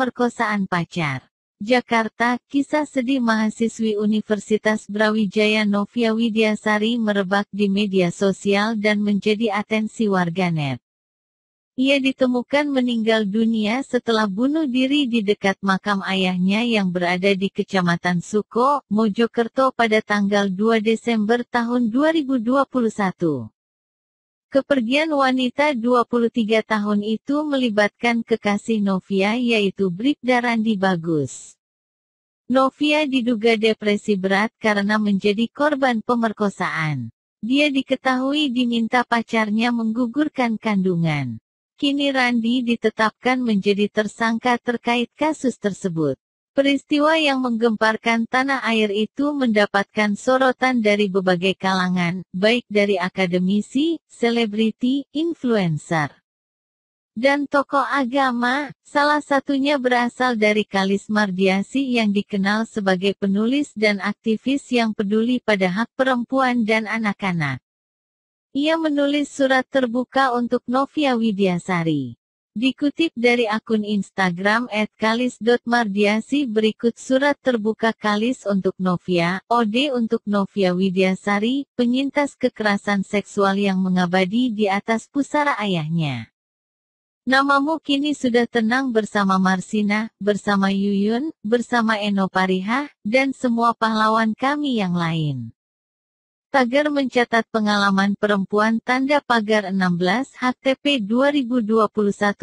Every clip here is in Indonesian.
pemerkosaan pacar. Jakarta, kisah sedih mahasiswi Universitas Brawijaya Novia Widiasari merebak di media sosial dan menjadi atensi warganet. Ia ditemukan meninggal dunia setelah bunuh diri di dekat makam ayahnya yang berada di Kecamatan Suko, Mojokerto pada tanggal 2 Desember tahun 2021. Kepergian wanita 23 tahun itu melibatkan kekasih Novia yaitu Bribda Randi Bagus. Novia diduga depresi berat karena menjadi korban pemerkosaan. Dia diketahui diminta pacarnya menggugurkan kandungan. Kini Randi ditetapkan menjadi tersangka terkait kasus tersebut. Peristiwa yang menggemparkan tanah air itu mendapatkan sorotan dari berbagai kalangan, baik dari akademisi, selebriti, influencer, dan tokoh agama. Salah satunya berasal dari Kalis Mardiasi yang dikenal sebagai penulis dan aktivis yang peduli pada hak perempuan dan anak-anak. Ia menulis surat terbuka untuk Novia Widiasari. Dikutip dari akun Instagram @kalis.mardiasi berikut surat terbuka Kalis untuk Novia, Ode untuk Novia Widyasari, penyintas kekerasan seksual yang mengabadi di atas pusara ayahnya. Namamu kini sudah tenang bersama Marsina, bersama Yuyun, bersama Eno Parihah, dan semua pahlawan kami yang lain. Tagar mencatat pengalaman perempuan tanda pagar 16 HTP 2021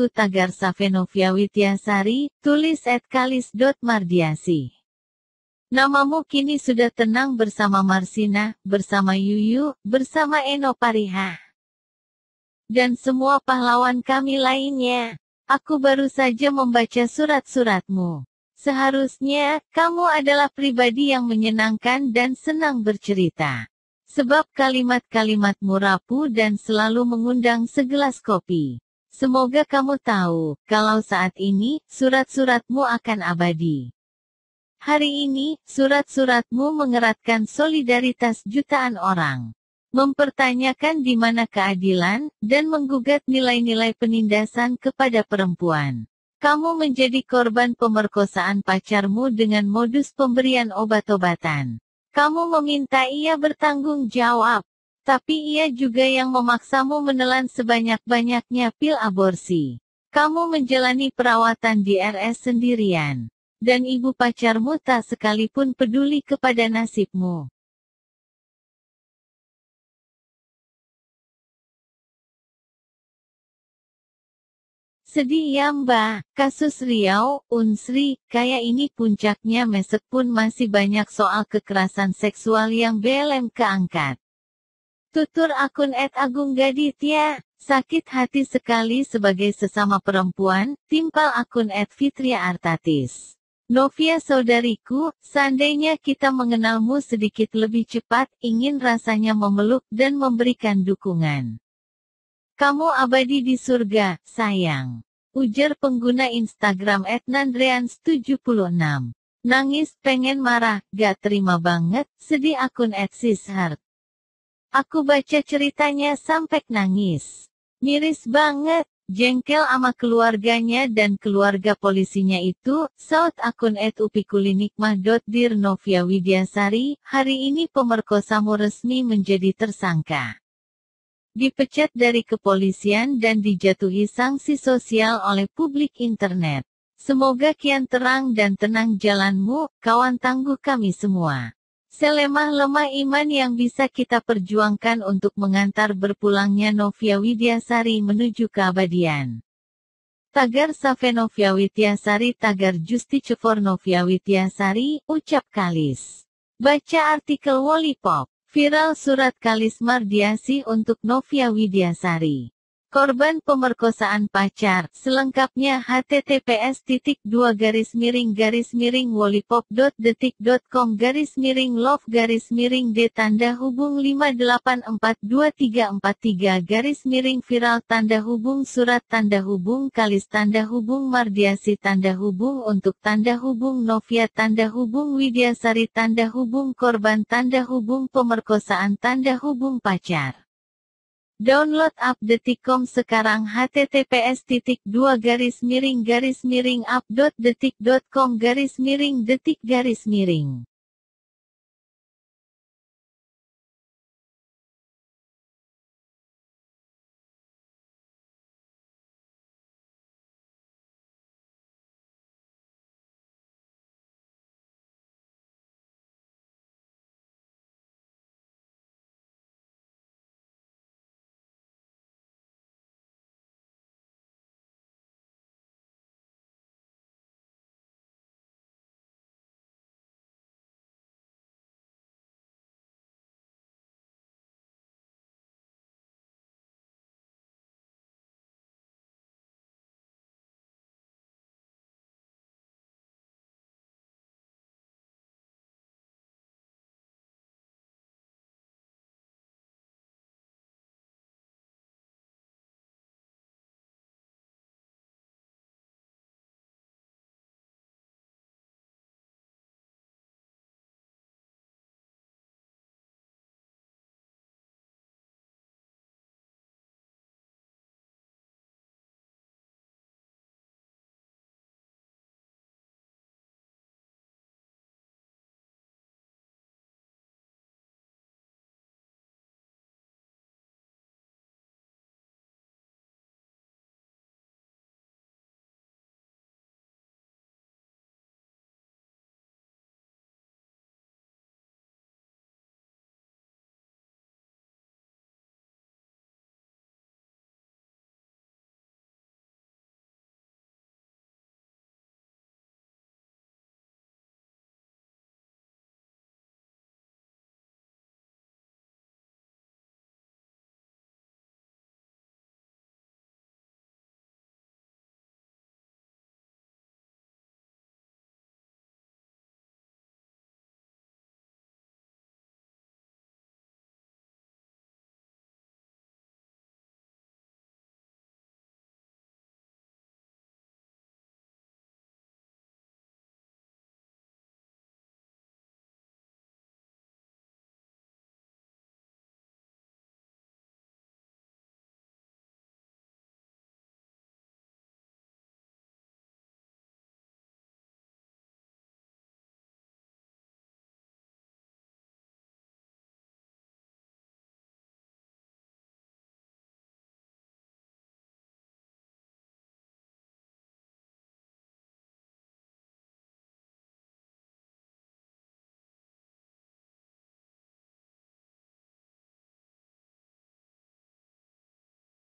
Tagar Savenovia Witiasari, tulis at kalis.mardiasi. Namamu kini sudah tenang bersama Marsina, bersama Yuyu, bersama Eno Pariha. Dan semua pahlawan kami lainnya. Aku baru saja membaca surat-suratmu. Seharusnya, kamu adalah pribadi yang menyenangkan dan senang bercerita. Sebab kalimat-kalimatmu rapuh dan selalu mengundang segelas kopi. Semoga kamu tahu, kalau saat ini, surat-suratmu akan abadi. Hari ini, surat-suratmu mengeratkan solidaritas jutaan orang. Mempertanyakan di mana keadilan, dan menggugat nilai-nilai penindasan kepada perempuan. Kamu menjadi korban pemerkosaan pacarmu dengan modus pemberian obat-obatan. Kamu meminta ia bertanggung jawab, tapi ia juga yang memaksamu menelan sebanyak-banyaknya pil aborsi. Kamu menjalani perawatan di RS sendirian, dan ibu pacarmu tak sekalipun peduli kepada nasibmu. Sedih ya mbak, kasus Riau, Unsri, kayak ini puncaknya mesek pun masih banyak soal kekerasan seksual yang BLM keangkat. Tutur akun Ed Agung Gaditya, sakit hati sekali sebagai sesama perempuan, timpal akun Ed Fitria Artatis. Novia saudariku, seandainya kita mengenalmu sedikit lebih cepat, ingin rasanya memeluk dan memberikan dukungan. Kamu abadi di surga, sayang ujar pengguna Instagram @nandreans76. Nangis pengen marah, gak terima banget, sedih akun @sishart. Aku baca ceritanya sampai nangis. Miris banget, jengkel ama keluarganya dan keluarga polisinya itu, saut akun @upikulinikmah.dirnovia Widyasari, hari ini pemerkosamu resmi menjadi tersangka dipecat dari kepolisian dan dijatuhi sanksi sosial oleh publik internet. Semoga kian terang dan tenang jalanmu, kawan tangguh kami semua. Selemah lemah iman yang bisa kita perjuangkan untuk mengantar berpulangnya Novia Widyasari menuju keabadian. Tagar Novia Widyasari, Tagar Justi Novia Widyasari, ucap Kalis. Baca artikel Wolipop. Viral surat Kalis Mardiasi untuk Novia Widiasari. Korban pemerkosaan pacar, selengkapnya https titik dua garis miring garis miring wallipop.detik.com garis miring love garis miring d tanda hubung 5842343 garis miring viral tanda hubung surat tanda hubung kalis tanda hubung mardiasi tanda hubung untuk tanda hubung novia tanda hubung widyasari tanda hubung korban tanda hubung pemerkosaan tanda hubung pacar Download app Detikom sekarang https titik dua garis miring garis miring update garis miring detik garis miring